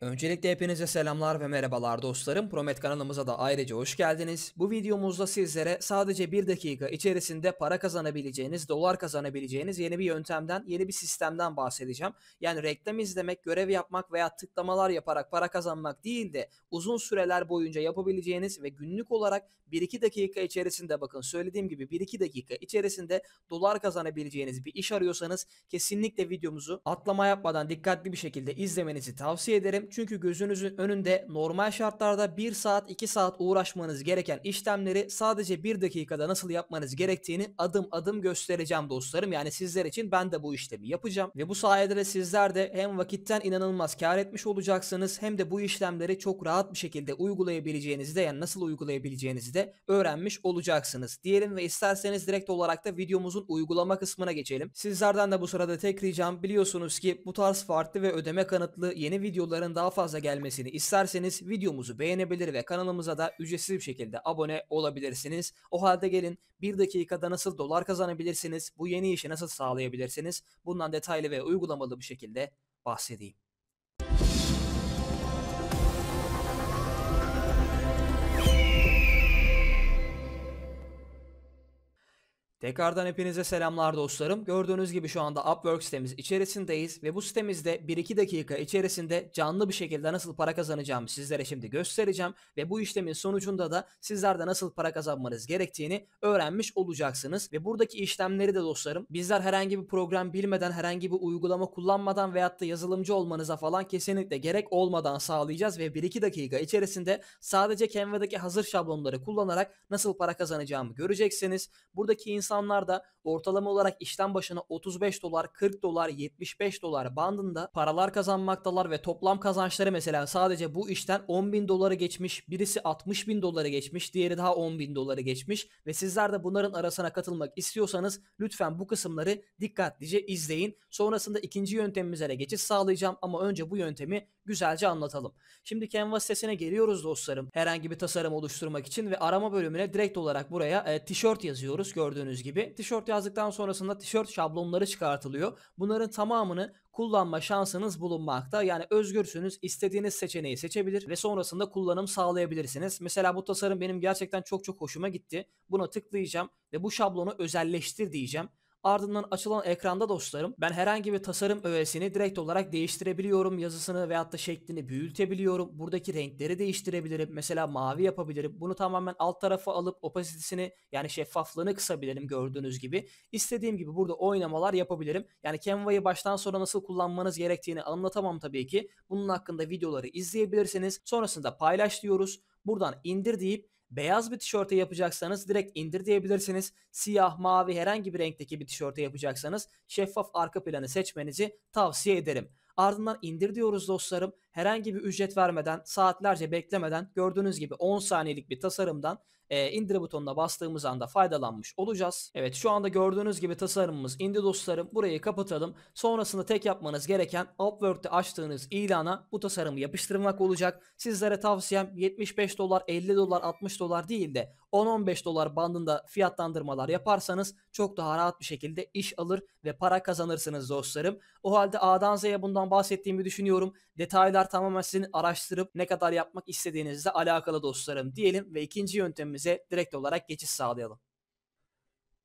Öncelikle hepinize selamlar ve merhabalar dostlarım. Promet kanalımıza da ayrıca hoş geldiniz. Bu videomuzda sizlere sadece bir dakika içerisinde para kazanabileceğiniz, dolar kazanabileceğiniz yeni bir yöntemden, yeni bir sistemden bahsedeceğim. Yani reklam izlemek, görev yapmak veya tıklamalar yaparak para kazanmak değil de uzun süreler boyunca yapabileceğiniz ve günlük olarak 1-2 dakika içerisinde bakın söylediğim gibi 1-2 dakika içerisinde dolar kazanabileceğiniz bir iş arıyorsanız kesinlikle videomuzu atlama yapmadan dikkatli bir şekilde izlemenizi tavsiye ederim. Çünkü gözünüzün önünde normal şartlarda 1 saat 2 saat uğraşmanız gereken işlemleri sadece 1 dakikada nasıl yapmanız gerektiğini adım adım göstereceğim dostlarım. Yani sizler için ben de bu işlemi yapacağım. Ve bu sayede de sizler de hem vakitten inanılmaz kar etmiş olacaksınız hem de bu işlemleri çok rahat bir şekilde uygulayabileceğinizi de yani nasıl uygulayabileceğinizi de öğrenmiş olacaksınız. Diyelim ve isterseniz direkt olarak da videomuzun uygulama kısmına geçelim. Sizlerden de bu sırada tek ricam biliyorsunuz ki bu tarz farklı ve ödeme kanıtlı yeni videoların daha fazla gelmesini isterseniz videomuzu beğenebilir ve kanalımıza da ücretsiz bir şekilde abone olabilirsiniz. O halde gelin 1 dakikada nasıl dolar kazanabilirsiniz, bu yeni işi nasıl sağlayabilirsiniz bundan detaylı ve uygulamalı bir şekilde bahsedeyim. Tekrardan hepinize selamlar dostlarım. Gördüğünüz gibi şu anda Upwork sitemiz içerisindeyiz ve bu sitemizde 1-2 dakika içerisinde canlı bir şekilde nasıl para kazanacağımı sizlere şimdi göstereceğim ve bu işlemin sonucunda da sizler de nasıl para kazanmanız gerektiğini öğrenmiş olacaksınız ve buradaki işlemleri de dostlarım bizler herhangi bir program bilmeden herhangi bir uygulama kullanmadan veyahut da yazılımcı olmanıza falan kesinlikle gerek olmadan sağlayacağız ve 1-2 dakika içerisinde sadece Canva'daki hazır şablonları kullanarak nasıl para kazanacağımı göreceksiniz. Buradaki insan insanlar da ortalama olarak işlem başına 35 dolar, 40 dolar, 75 dolar bandında paralar kazanmaktalar ve toplam kazançları mesela sadece bu işten 10 bin doları geçmiş, birisi 60 bin doları geçmiş, diğeri daha 10 bin doları geçmiş ve sizler de bunların arasına katılmak istiyorsanız lütfen bu kısımları dikkatlice izleyin. Sonrasında ikinci yöntemimize de geçiş sağlayacağım ama önce bu yöntemi güzelce anlatalım. Şimdi Canva sitesine geliyoruz dostlarım. Herhangi bir tasarım oluşturmak için ve arama bölümüne direkt olarak buraya e, tişört yazıyoruz gördüğünüz gibi. Tişört yaz yazdıktan sonrasında tişört şablonları çıkartılıyor. Bunların tamamını kullanma şansınız bulunmakta. Yani özgürsünüz. istediğiniz seçeneği seçebilir ve sonrasında kullanım sağlayabilirsiniz. Mesela bu tasarım benim gerçekten çok çok hoşuma gitti. Buna tıklayacağım ve bu şablonu özelleştir diyeceğim. Ardından açılan ekranda dostlarım ben herhangi bir tasarım öğesini direkt olarak değiştirebiliyorum. Yazısını veyahut da şeklini büyütebiliyorum. Buradaki renkleri değiştirebilirim. Mesela mavi yapabilirim. Bunu tamamen alt tarafa alıp opasitesini yani şeffaflığını kısabilirim gördüğünüz gibi. İstediğim gibi burada oynamalar yapabilirim. Yani Canva'yı baştan sona nasıl kullanmanız gerektiğini anlatamam tabii ki. Bunun hakkında videoları izleyebilirsiniz. Sonrasında paylaş diyoruz. Buradan indir deyip Beyaz bir tişörte yapacaksanız direkt indir diyebilirsiniz. Siyah, mavi herhangi bir renkteki bir tişörte yapacaksanız şeffaf arka planı seçmenizi tavsiye ederim. Ardından indir diyoruz dostlarım. Herhangi bir ücret vermeden, saatlerce beklemeden gördüğünüz gibi 10 saniyelik bir tasarımdan e, indir butonuna bastığımız anda faydalanmış olacağız. Evet şu anda gördüğünüz gibi tasarımımız indi dostlarım. Burayı kapatalım. Sonrasında tek yapmanız gereken Upwork'te açtığınız ilana bu tasarımı yapıştırmak olacak. Sizlere tavsiyem 75 dolar, 50 dolar, 60 dolar değil de 10-15 dolar bandında fiyatlandırmalar yaparsanız çok daha rahat bir şekilde iş alır ve para kazanırsınız dostlarım. O halde A'dan Z'ye bundan bahsettiğimi düşünüyorum. Detaylar tamamen sizin araştırıp ne kadar yapmak istediğinizle alakalı dostlarım diyelim ve ikinci yöntemimiz bölümümüze direkt olarak geçiş sağlayalım.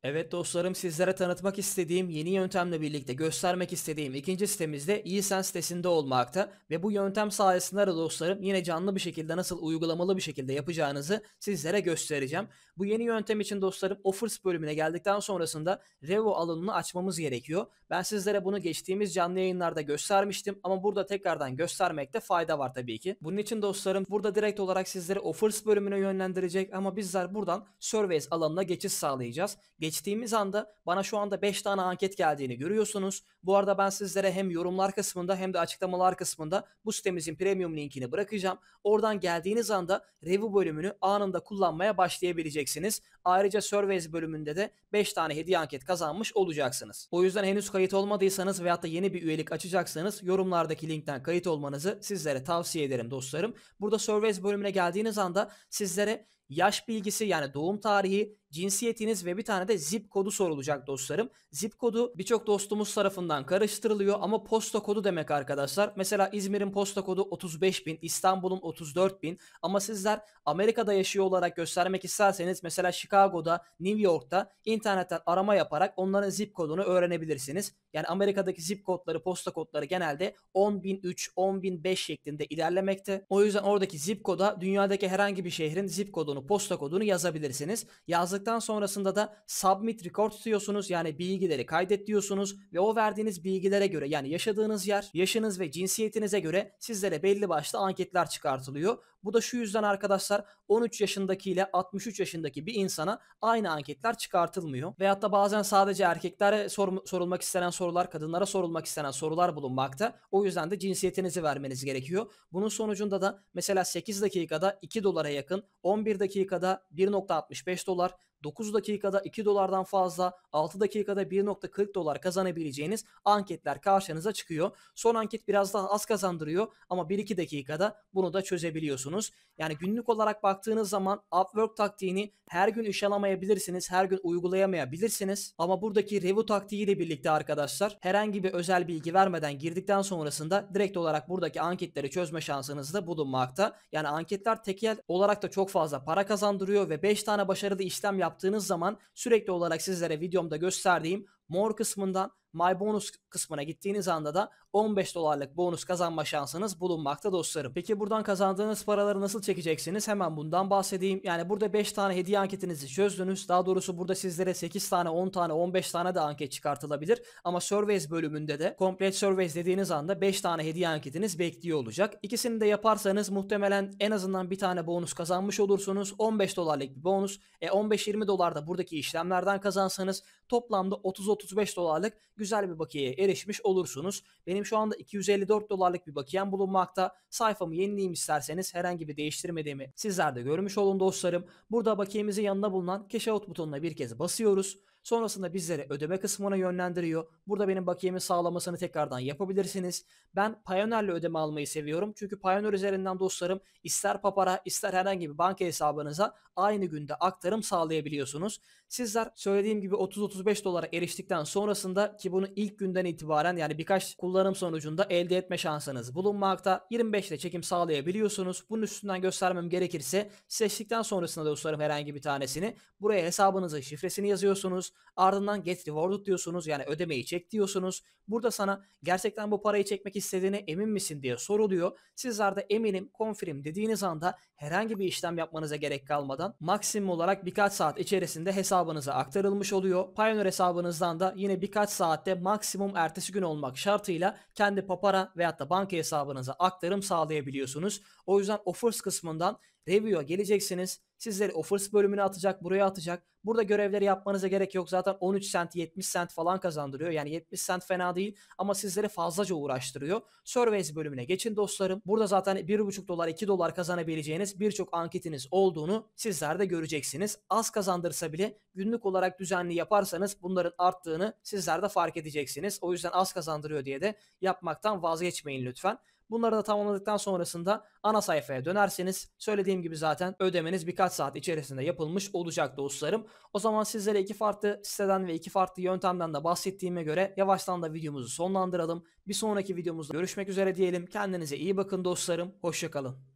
Evet dostlarım sizlere tanıtmak istediğim yeni yöntemle birlikte göstermek istediğim ikinci sitemizde eSense sitesinde olmakta ve bu yöntem sayesinde de dostlarım yine canlı bir şekilde nasıl uygulamalı bir şekilde yapacağınızı sizlere göstereceğim. Bu yeni yöntem için dostlarım offers bölümüne geldikten sonrasında Revo alanını açmamız gerekiyor. Ben sizlere bunu geçtiğimiz canlı yayınlarda göstermiştim ama burada tekrardan göstermekte fayda var tabii ki. Bunun için dostlarım burada direkt olarak sizleri offers bölümüne yönlendirecek ama bizler buradan surveys alanına geçiş sağlayacağız. Geç geçtiğimiz anda bana şu anda 5 tane anket geldiğini görüyorsunuz. Bu arada ben sizlere hem yorumlar kısmında hem de açıklamalar kısmında bu sitemizin premium linkini bırakacağım. Oradan geldiğiniz anda review bölümünü anında kullanmaya başlayabileceksiniz. Ayrıca surveys bölümünde de 5 tane hediye anket kazanmış olacaksınız. O yüzden henüz kayıt olmadıysanız veyahut da yeni bir üyelik açacaksanız yorumlardaki linkten kayıt olmanızı sizlere tavsiye ederim dostlarım. Burada surveys bölümüne geldiğiniz anda sizlere yaş bilgisi yani doğum tarihi, cinsiyetiniz ve bir tane de zip kodu sorulacak dostlarım. Zip kodu birçok dostumuz tarafından karıştırılıyor ama posta kodu demek arkadaşlar. Mesela İzmir'in posta kodu 35 bin, İstanbul'un 34 bin ama sizler Amerika'da yaşıyor olarak göstermek isterseniz mesela Chicago'da, New York'ta internetten arama yaparak onların zip kodunu öğrenebilirsiniz. Yani Amerika'daki zip kodları, posta kodları genelde 10.003, 10.005 şeklinde ilerlemekte. O yüzden oradaki zip koda dünyadaki herhangi bir şehrin zip kodunu, posta kodunu yazabilirsiniz. Yazdık yazdıktan sonrasında da submit record diyorsunuz. Yani bilgileri kaydet diyorsunuz ve o verdiğiniz bilgilere göre yani yaşadığınız yer, yaşınız ve cinsiyetinize göre sizlere belli başlı anketler çıkartılıyor. Bu da şu yüzden arkadaşlar 13 yaşındaki ile 63 yaşındaki bir insana aynı anketler çıkartılmıyor. Veyahut da bazen sadece erkeklere sor- sorulmak istenen sorular, kadınlara sorulmak istenen sorular bulunmakta. O yüzden de cinsiyetinizi vermeniz gerekiyor. Bunun sonucunda da mesela 8 dakikada 2 dolara yakın, 11 dakikada 1.65 dolar, 9 dakikada 2 dolardan fazla, 6 dakikada 1.40 dolar kazanabileceğiniz anketler karşınıza çıkıyor. Son anket biraz daha az kazandırıyor ama 1-2 dakikada bunu da çözebiliyorsunuz. Yani günlük olarak baktığınız zaman Upwork taktiğini her gün ışalamayabilirsiniz, her gün uygulayamayabilirsiniz. Ama buradaki Revu taktiği ile birlikte arkadaşlar herhangi bir özel bilgi vermeden girdikten sonrasında direkt olarak buradaki anketleri çözme şansınız da bulunmakta. Yani anketler tekel olarak da çok fazla para kazandırıyor ve 5 tane başarılı işlem yap yaptığınız zaman sürekli olarak sizlere videomda gösterdiğim mor kısmından My Bonus kısmına gittiğiniz anda da 15 dolarlık bonus kazanma şansınız bulunmakta dostlarım. Peki buradan kazandığınız paraları nasıl çekeceksiniz? Hemen bundan bahsedeyim. Yani burada 5 tane hediye anketinizi çözdünüz. Daha doğrusu burada sizlere 8 tane, 10 tane, 15 tane de anket çıkartılabilir. Ama Surveys bölümünde de Complete Surveys dediğiniz anda 5 tane hediye anketiniz bekliyor olacak. İkisini de yaparsanız muhtemelen en azından bir tane bonus kazanmış olursunuz. 15 dolarlık bir bonus. E 15-20 dolar da buradaki işlemlerden kazansanız toplamda 30-35 dolarlık güzel bir bakiyeye erişmiş olursunuz. Benim şu anda 254 dolarlık bir bakiyem bulunmakta. Sayfamı yenileyim isterseniz herhangi bir değiştirmediğimi sizler de görmüş olun dostlarım. Burada bakiyemizin yanına bulunan cash out butonuna bir kez basıyoruz. Sonrasında bizlere ödeme kısmına yönlendiriyor. Burada benim bakiyemi sağlamasını tekrardan yapabilirsiniz. Ben Payoneer'le ödeme almayı seviyorum. Çünkü Payoneer üzerinden dostlarım ister papara ister herhangi bir banka hesabınıza aynı günde aktarım sağlayabiliyorsunuz. Sizler söylediğim gibi 30-35 dolara eriştikten sonrasında ki bunu ilk günden itibaren yani birkaç kullanım sonucunda elde etme şansınız bulunmakta. 25 ile çekim sağlayabiliyorsunuz. Bunun üstünden göstermem gerekirse seçtikten sonrasında dostlarım herhangi bir tanesini buraya hesabınızın şifresini yazıyorsunuz. Ardından get rewarded diyorsunuz. Yani ödemeyi çek diyorsunuz. Burada sana gerçekten bu parayı çekmek istediğine emin misin diye soruluyor. Sizler de eminim confirm dediğiniz anda herhangi bir işlem yapmanıza gerek kalmadan maksimum olarak birkaç saat içerisinde hesabınıza aktarılmış oluyor. Pioneer hesabınızdan da yine birkaç saatte maksimum ertesi gün olmak şartıyla kendi papara veyahut da banka hesabınıza aktarım sağlayabiliyorsunuz. O yüzden offers kısmından review'a geleceksiniz Sizleri offers bölümüne atacak, buraya atacak. Burada görevleri yapmanıza gerek yok. Zaten 13 sent, 70 sent falan kazandırıyor. Yani 70 sent fena değil ama sizleri fazlaca uğraştırıyor. Surveys bölümüne geçin dostlarım. Burada zaten 1,5 dolar, 2 dolar kazanabileceğiniz birçok anketiniz olduğunu sizler de göreceksiniz. Az kazandırsa bile günlük olarak düzenli yaparsanız bunların arttığını sizler de fark edeceksiniz. O yüzden az kazandırıyor diye de yapmaktan vazgeçmeyin lütfen. Bunları da tamamladıktan sonrasında ana sayfaya dönerseniz söylediğim gibi zaten ödemeniz birkaç saat içerisinde yapılmış olacak dostlarım. O zaman sizlere iki farklı siteden ve iki farklı yöntemden de bahsettiğime göre yavaştan da videomuzu sonlandıralım. Bir sonraki videomuzda görüşmek üzere diyelim. Kendinize iyi bakın dostlarım. Hoşçakalın.